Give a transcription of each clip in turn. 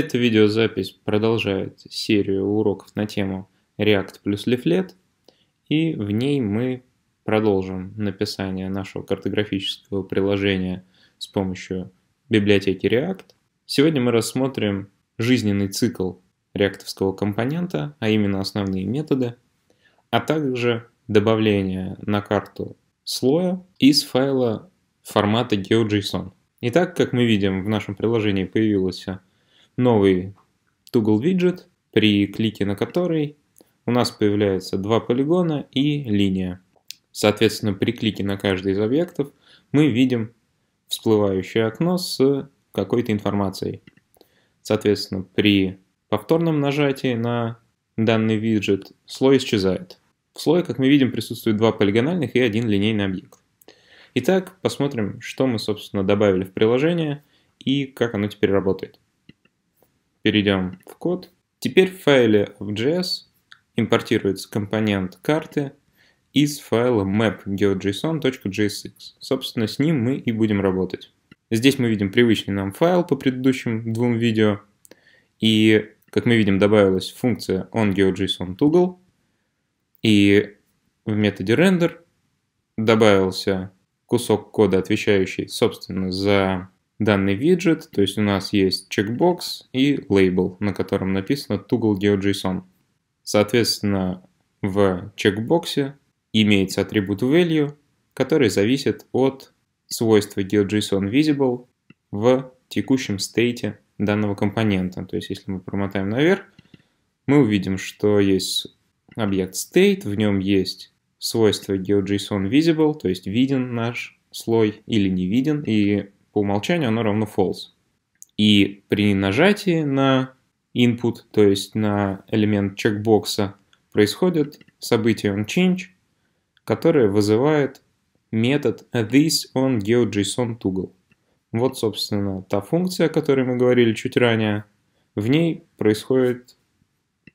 Эта видеозапись продолжает серию уроков на тему React плюс Leaflet, и в ней мы продолжим написание нашего картографического приложения с помощью библиотеки React. Сегодня мы рассмотрим жизненный цикл реактовского компонента, а именно основные методы, а также добавление на карту слоя из файла формата GeoJSON. Итак, как мы видим, в нашем приложении появился новый Toggle виджет при клике на который у нас появляются два полигона и линия. Соответственно, при клике на каждый из объектов мы видим всплывающее окно с какой-то информацией. Соответственно, при повторном нажатии на данный виджет слой исчезает. В слое, как мы видим, присутствует два полигональных и один линейный объект. Итак, посмотрим, что мы, собственно, добавили в приложение и как оно теперь работает перейдем в код. Теперь в файле js импортируется компонент карты из файла map.geojson.jsx. Собственно, с ним мы и будем работать. Здесь мы видим привычный нам файл по предыдущим двум видео. И, как мы видим, добавилась функция onGeoJSON.toggle. И в методе render добавился кусок кода, отвечающий, собственно, за данный виджет, то есть у нас есть чекбокс и лейбл, на котором написано Toggle GeoJSON. Соответственно, в чекбоксе имеется атрибут value, который зависит от свойства GeoJSON visible в текущем стейте данного компонента. То есть если мы промотаем наверх, мы увидим, что есть объект state, в нем есть свойство GeoJSON visible, то есть виден наш слой или не виден, и по умолчанию оно равно false. И при нажатии на input, то есть на элемент чекбокса, происходит событие onChange, которое вызывает метод this on GeoJSON toggle. Вот, собственно, та функция, о которой мы говорили чуть ранее. В ней происходит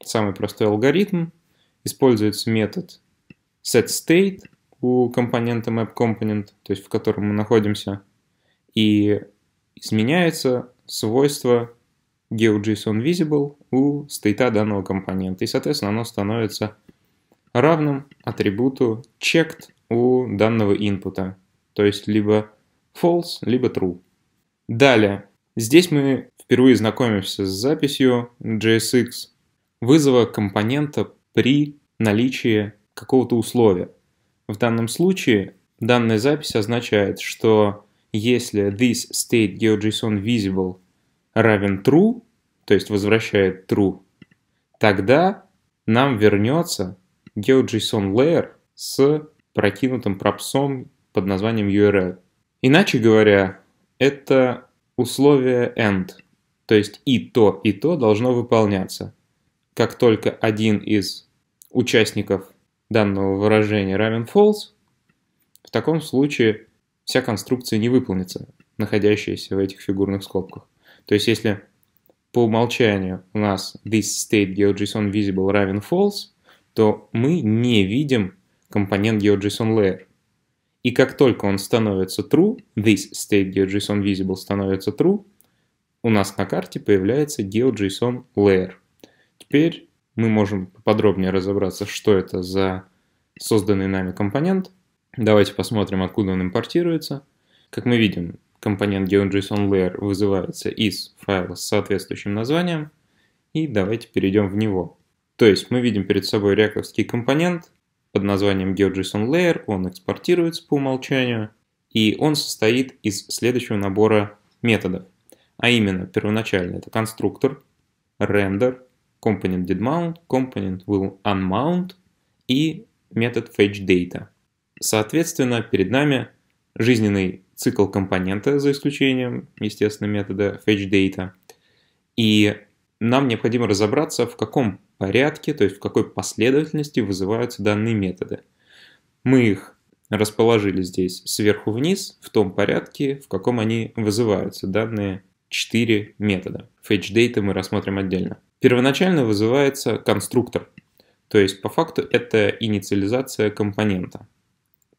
самый простой алгоритм. Используется метод setState у компонента mapComponent, то есть в котором мы находимся – и изменяется свойство GeoJSON Visible у стейта данного компонента. И, соответственно, оно становится равным атрибуту checked у данного инпута. То есть либо false, либо true. Далее. Здесь мы впервые знакомимся с записью JSX вызова компонента при наличии какого-то условия. В данном случае данная запись означает, что если this state geojson visible равен true, то есть возвращает true, тогда нам вернется GeoJSON layer с прокинутым пропсом под названием URL. Иначе говоря, это условие end, то есть и то, и то должно выполняться. Как только один из участников данного выражения равен false, в таком случае вся конструкция не выполнится, находящаяся в этих фигурных скобках. То есть если по умолчанию у нас this state geojson visible равен false, то мы не видим компонент geojson layer. И как только он становится true, this state geojson visible становится true, у нас на карте появляется geojson layer. Теперь мы можем подробнее разобраться, что это за созданный нами компонент, Давайте посмотрим, откуда он импортируется. Как мы видим, компонент GeoJSON Layer вызывается из файла с соответствующим названием. И давайте перейдем в него. То есть мы видим перед собой реаковский компонент под названием GeoJSON Layer. он экспортируется по умолчанию, и он состоит из следующего набора методов. А именно, первоначально это конструктор, render, component didMount, component will unmount и метод fetchData. Соответственно, перед нами жизненный цикл компонента, за исключением, естественно, метода fetchData. И нам необходимо разобраться, в каком порядке, то есть в какой последовательности вызываются данные методы. Мы их расположили здесь сверху вниз, в том порядке, в каком они вызываются, данные 4 метода. FetchData мы рассмотрим отдельно. Первоначально вызывается конструктор, то есть по факту это инициализация компонента.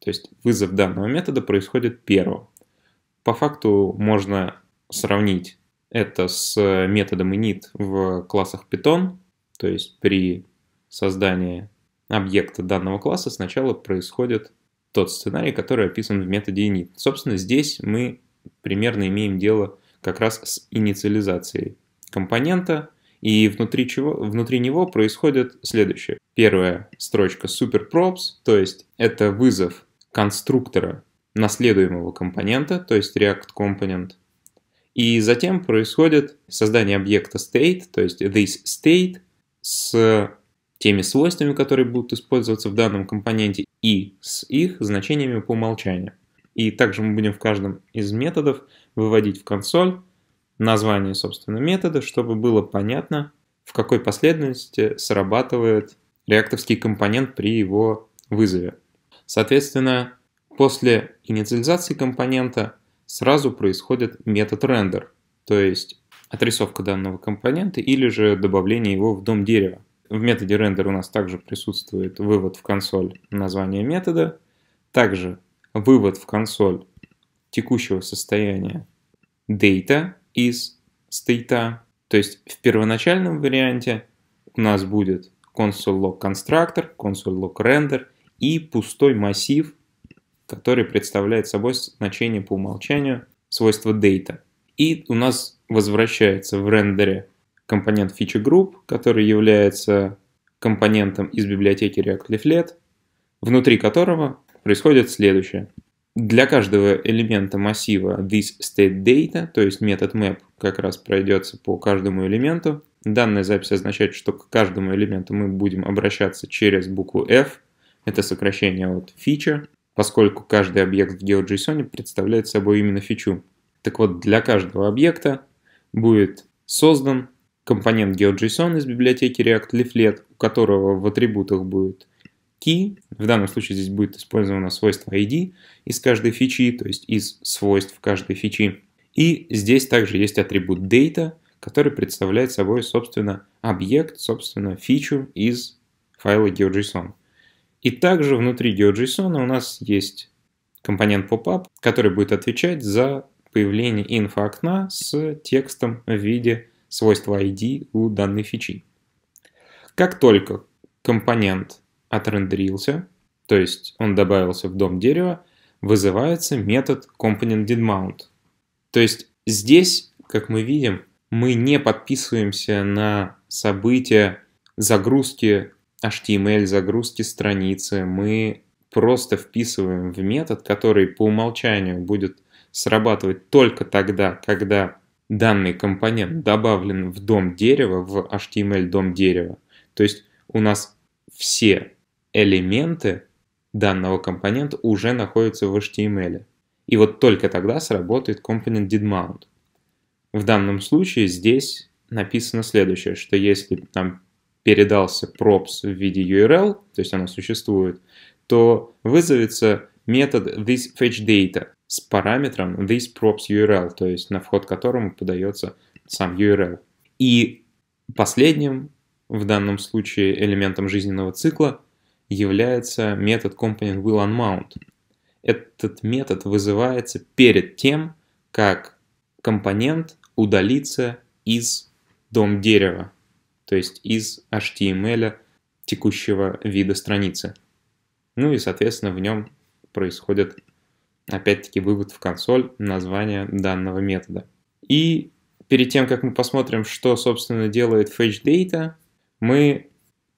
То есть вызов данного метода происходит первым. По факту можно сравнить это с методом init в классах Python, то есть при создании объекта данного класса сначала происходит тот сценарий, который описан в методе init. Собственно, здесь мы примерно имеем дело как раз с инициализацией компонента, и внутри, чего, внутри него происходит следующее. Первая строчка superprops, то есть это вызов конструктора наследуемого компонента, то есть React Component. И затем происходит создание объекта state, то есть this state с теми свойствами, которые будут использоваться в данном компоненте и с их значениями по умолчанию. И также мы будем в каждом из методов выводить в консоль название, собственно, метода, чтобы было понятно, в какой последовательности срабатывает реактовский компонент при его вызове. Соответственно, после инициализации компонента сразу происходит метод рендер, то есть отрисовка данного компонента или же добавление его в дом дерева. В методе render у нас также присутствует вывод в консоль названия метода, также вывод в консоль текущего состояния data из state. То есть в первоначальном варианте у нас будет console.log constructor, console.log render и пустой массив, который представляет собой значение по умолчанию свойства data. И у нас возвращается в рендере компонент feature group, который является компонентом из библиотеки React Leaflet, внутри которого происходит следующее. Для каждого элемента массива this state data, то есть метод map как раз пройдется по каждому элементу. Данная запись означает, что к каждому элементу мы будем обращаться через букву f, это сокращение от фича, поскольку каждый объект в GeoJSON представляет собой именно фичу. Так вот, для каждого объекта будет создан компонент GeoJSON из библиотеки React Leaflet, у которого в атрибутах будет key, в данном случае здесь будет использовано свойство ID из каждой фичи, то есть из свойств каждой фичи. И здесь также есть атрибут data, который представляет собой, собственно, объект, собственно, фичу из файла GeoJSON. И также внутри GeoJSON у нас есть компонент popup, который будет отвечать за появление инфоокна с текстом в виде свойства ID у данной фичи. Как только компонент отрендерился, то есть он добавился в дом дерева, вызывается метод component.didmount. То есть здесь, как мы видим, мы не подписываемся на события загрузки HTML загрузки страницы мы просто вписываем в метод, который по умолчанию будет срабатывать только тогда, когда данный компонент добавлен в дом дерева, в HTML дом дерева. То есть у нас все элементы данного компонента уже находятся в HTML. И вот только тогда сработает component didMount. В данном случае здесь написано следующее, что если там передался props в виде URL, то есть оно существует, то вызовется метод thisFetchData с параметром thisPropsURL, то есть на вход которому подается сам URL. И последним в данном случае элементом жизненного цикла является метод componentWillUnmount. Этот метод вызывается перед тем, как компонент удалится из дом дерева то есть из HTML текущего вида страницы. Ну и, соответственно, в нем происходит опять-таки вывод в консоль названия данного метода. И перед тем, как мы посмотрим, что, собственно, делает fetchData, мы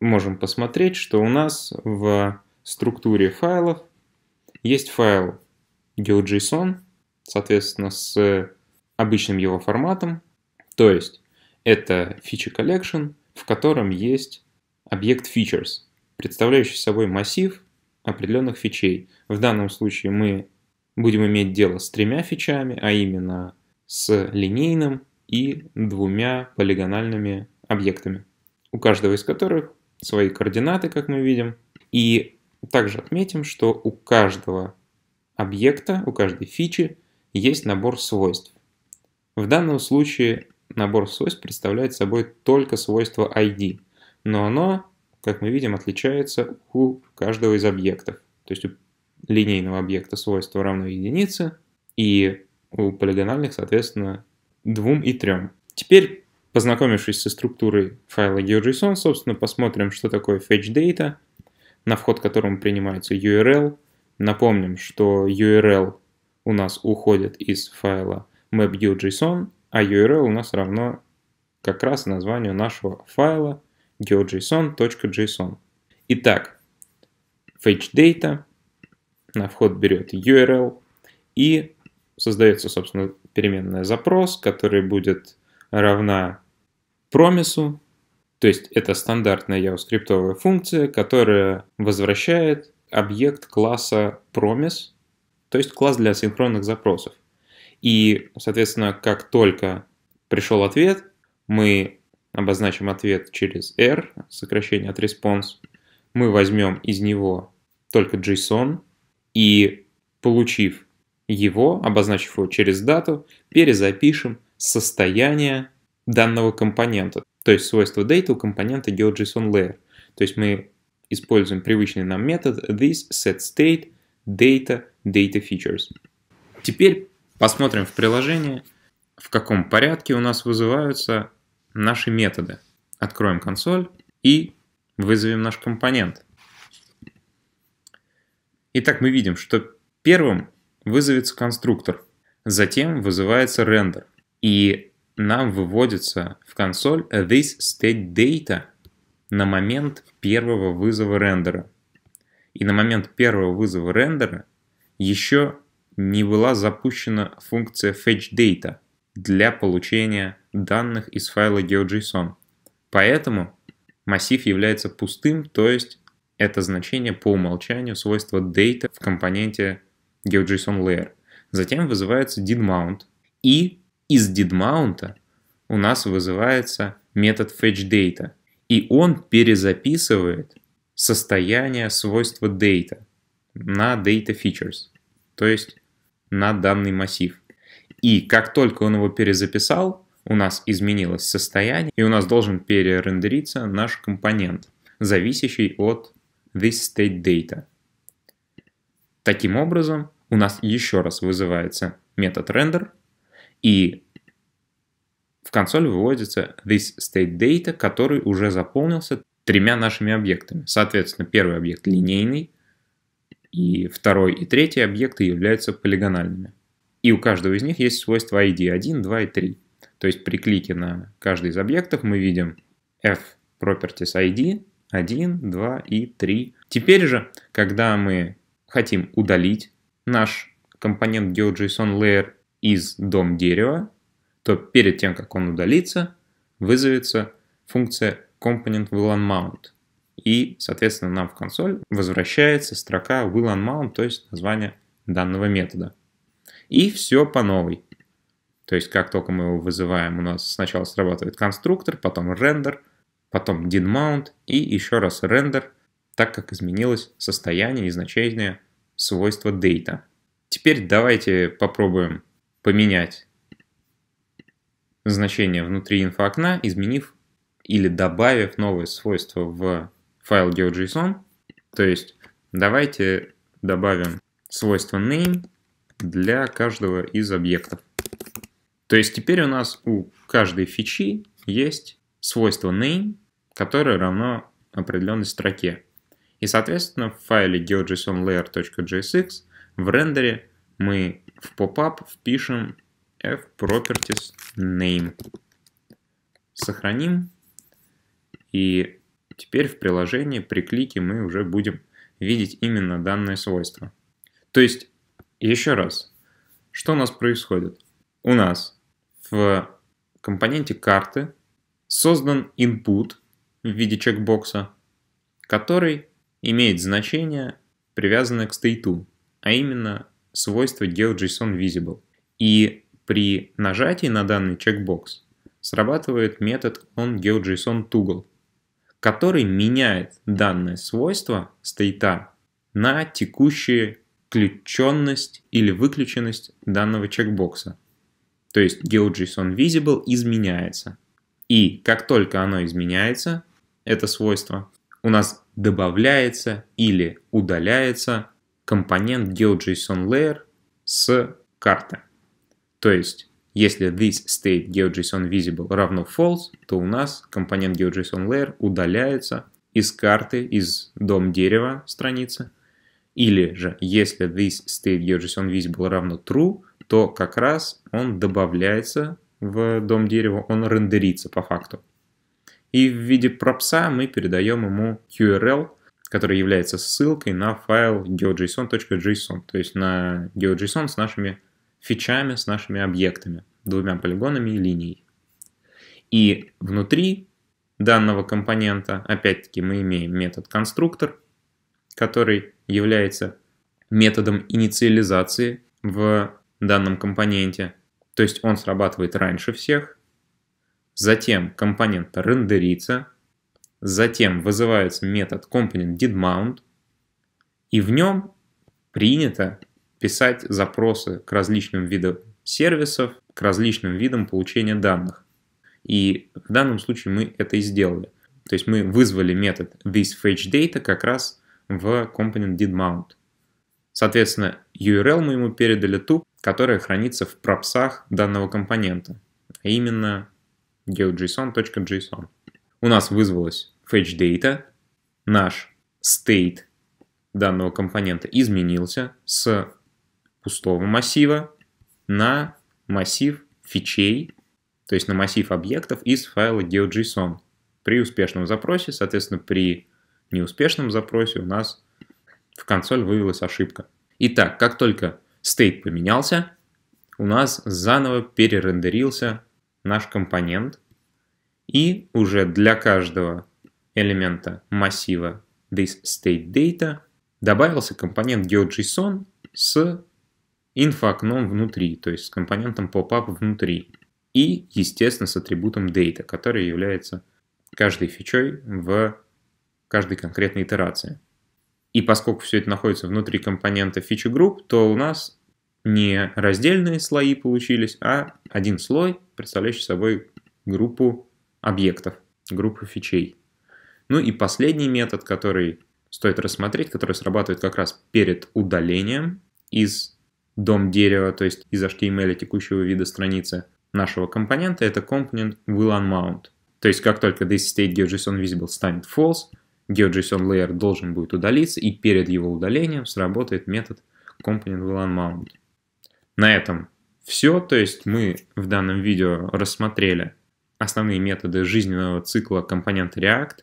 можем посмотреть, что у нас в структуре файлов есть файл GeoJSON, соответственно, с обычным его форматом, то есть это feature collection, в котором есть объект features, представляющий собой массив определенных фичей. В данном случае мы будем иметь дело с тремя фичами, а именно с линейным и двумя полигональными объектами, у каждого из которых свои координаты, как мы видим. И также отметим, что у каждого объекта, у каждой фичи есть набор свойств. В данном случае набор свойств представляет собой только свойство ID, но оно, как мы видим, отличается у каждого из объектов. То есть у линейного объекта свойство равно единице, и у полигональных, соответственно, двум и трем. Теперь, познакомившись со структурой файла GeoJSON, собственно, посмотрим, что такое fetch data, на вход к которому принимается URL. Напомним, что URL у нас уходит из файла MapGeoJSON а URL у нас равно как раз названию нашего файла geojson.json. Итак, fetchData на вход берет URL и создается, собственно, переменная запрос, который будет равна промису, то есть это стандартная javascript функция, которая возвращает объект класса promise, то есть класс для синхронных запросов. И, соответственно, как только пришел ответ, мы обозначим ответ через R, сокращение от response. Мы возьмем из него только JSON и, получив его, обозначив его через дату, перезапишем состояние данного компонента. То есть свойство data у компонента GeoJSON layer. То есть мы используем привычный нам метод this set state data data features. Теперь Посмотрим в приложении, в каком порядке у нас вызываются наши методы. Откроем консоль и вызовем наш компонент. Итак, мы видим, что первым вызовется конструктор, затем вызывается рендер. И нам выводится в консоль this state data на момент первого вызова рендера. И на момент первого вызова рендера еще не была запущена функция fetchData для получения данных из файла GeoJSON. Поэтому массив является пустым, то есть это значение по умолчанию свойства data в компоненте GeoJSON layer. Затем вызывается didMount, и из didMount у нас вызывается метод fetchData, и он перезаписывает состояние свойства data на data features, то есть на данный массив. И как только он его перезаписал, у нас изменилось состояние, и у нас должен перерендериться наш компонент, зависящий от this state data. Таким образом, у нас еще раз вызывается метод render, и в консоль выводится this state data, который уже заполнился тремя нашими объектами. Соответственно, первый объект линейный, и второй и третий объекты являются полигональными. И у каждого из них есть свойства ID 1, 2 и 3. То есть при клике на каждый из объектов мы видим f properties ID 1, 2 и 3. Теперь же, когда мы хотим удалить наш компонент GeoJSON Layer из дом дерева, то перед тем, как он удалится, вызовется функция Component will unmount. И, соответственно, нам в консоль возвращается строка will unmount, то есть название данного метода. И все по новой. То есть, как только мы его вызываем, у нас сначала срабатывает конструктор, потом рендер, потом dinmount и еще раз рендер, так как изменилось состояние и значение свойства data. Теперь давайте попробуем поменять значение внутри инфоокна, изменив или добавив новое свойство в файл geo.json. То есть давайте добавим свойство name для каждого из объектов. То есть теперь у нас у каждой фичи есть свойство name, которое равно определенной строке. И, соответственно, в файле geojsonlayer.jsx в рендере мы в pop-up впишем fproperties name. Сохраним. И Теперь в приложении при клике мы уже будем видеть именно данное свойство. То есть, еще раз, что у нас происходит? У нас в компоненте карты создан input в виде чекбокса, который имеет значение, привязанное к стейту, а именно свойство GeoJSON Visible. И при нажатии на данный чекбокс срабатывает метод onGeoJSON Toggle, который меняет данное свойство стейта на текущую включенность или выключенность данного чекбокса. То есть GeoJSON Visible изменяется. И как только оно изменяется, это свойство, у нас добавляется или удаляется компонент GeoJSON Layer с карты. То есть если this state GeoJSON visible равно false, то у нас компонент GeoJSON layer удаляется из карты, из дом дерева страницы. Или же, если this state GeoJSOn visible равно true, то как раз он добавляется в дом дерева, он рендерится по факту. И в виде пропса мы передаем ему QRL, который является ссылкой на файл geojson.json, то есть на geojson с нашими фичами с нашими объектами, двумя полигонами и линией. И внутри данного компонента, опять-таки, мы имеем метод конструктор, который является методом инициализации в данном компоненте, то есть он срабатывает раньше всех, затем компонент рендерится, затем вызывается метод component mount и в нем принято писать запросы к различным видам сервисов, к различным видам получения данных. И в данном случае мы это и сделали. То есть мы вызвали метод thisFetchData как раз в componentDidMount. Соответственно, URL мы ему передали ту, которая хранится в пропсах данного компонента, а именно geojson.json. У нас вызвалось fetchData, наш state данного компонента изменился с пустого массива на массив фичей, то есть на массив объектов из файла GeoJSON. При успешном запросе, соответственно, при неуспешном запросе у нас в консоль вывелась ошибка. Итак, как только state поменялся, у нас заново перерендерился наш компонент. И уже для каждого элемента массива this state data добавился компонент GeoJSON с инфоокном внутри, то есть с компонентом pop-up внутри. И, естественно, с атрибутом data, который является каждой фичой в каждой конкретной итерации. И поскольку все это находится внутри компонента фичи групп, то у нас не раздельные слои получились, а один слой, представляющий собой группу объектов, группу фичей. Ну и последний метод, который стоит рассмотреть, который срабатывает как раз перед удалением из дом дерева, то есть из HTML текущего вида страницы нашего компонента, это компонент will unmount. То есть как только this state geojson visible станет false, geojson layer должен будет удалиться, и перед его удалением сработает метод component will unmount. На этом все, то есть мы в данном видео рассмотрели основные методы жизненного цикла компонента React,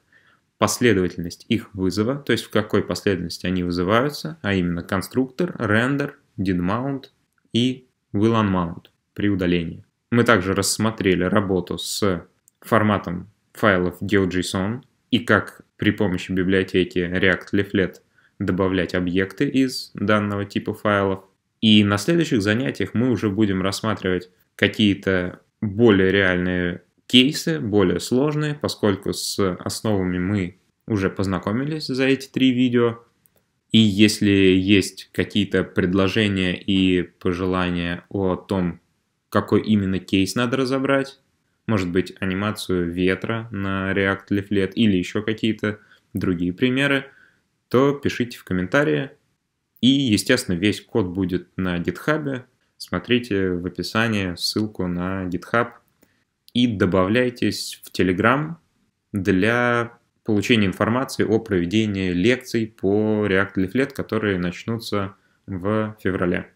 последовательность их вызова, то есть в какой последовательности они вызываются, а именно конструктор, рендер, didMount и willUnmount при удалении. Мы также рассмотрели работу с форматом файлов GeoJSON и как при помощи библиотеки React Leaflet добавлять объекты из данного типа файлов. И на следующих занятиях мы уже будем рассматривать какие-то более реальные кейсы, более сложные, поскольку с основами мы уже познакомились за эти три видео. И если есть какие-то предложения и пожелания о том, какой именно кейс надо разобрать, может быть, анимацию ветра на React Leaflet или еще какие-то другие примеры, то пишите в комментарии. И, естественно, весь код будет на GitHub. Смотрите в описании ссылку на GitHub. И добавляйтесь в Telegram для получения информации о проведении лекций по React Leaflet, которые начнутся в феврале.